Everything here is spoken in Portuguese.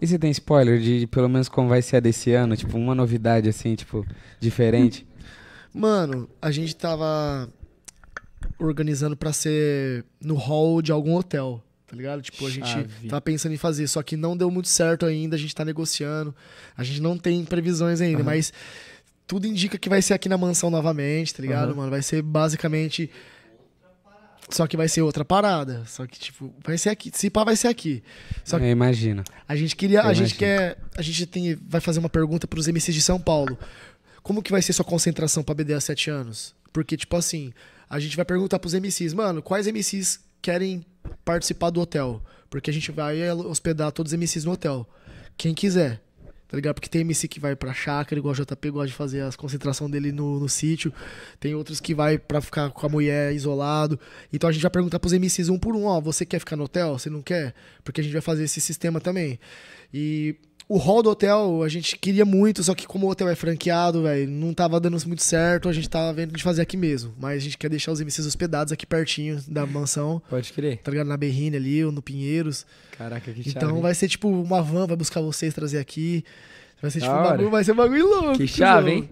E você tem spoiler de, de pelo menos como vai ser a desse ano? Tipo, uma novidade assim, tipo, diferente? Mano, a gente tava organizando para ser no hall de algum hotel, tá ligado? Tipo, a gente tava tá pensando em fazer, só que não deu muito certo ainda, a gente tá negociando, a gente não tem previsões ainda, uhum. mas tudo indica que vai ser aqui na mansão novamente, tá ligado, uhum. mano? Vai ser basicamente só que vai ser outra parada. Só que, tipo, vai ser aqui. Se pá, vai ser aqui. Só que, Eu é, imagino. A gente queria. Eu a gente quer. A gente tem, vai fazer uma pergunta pros MCs de São Paulo. Como que vai ser sua concentração pra BD há sete anos? Porque, tipo assim, a gente vai perguntar pros MCs, mano, quais MCs querem participar do hotel? Porque a gente vai hospedar todos os MCs no hotel. Quem quiser tá ligado? Porque tem MC que vai pra chácara, igual o JP gosta de fazer as concentração dele no, no sítio. Tem outros que vai pra ficar com a mulher isolado. Então a gente vai perguntar pros MCs um por um, ó, você quer ficar no hotel? Você não quer? Porque a gente vai fazer esse sistema também. E o hall do hotel, a gente queria muito, só que como o hotel é franqueado, velho, não tava dando muito certo, a gente tava vendo de fazer aqui mesmo. Mas a gente quer deixar os MCs hospedados aqui pertinho da mansão. Pode crer. Tá ligado? Na Berrine ali, ou no Pinheiros. Caraca, que então chave. Então vai ser tipo uma van, vai buscar vocês, trazer aqui. Vai ser tipo um bagulho, vai ser um bagulho louco. Que chave, hein?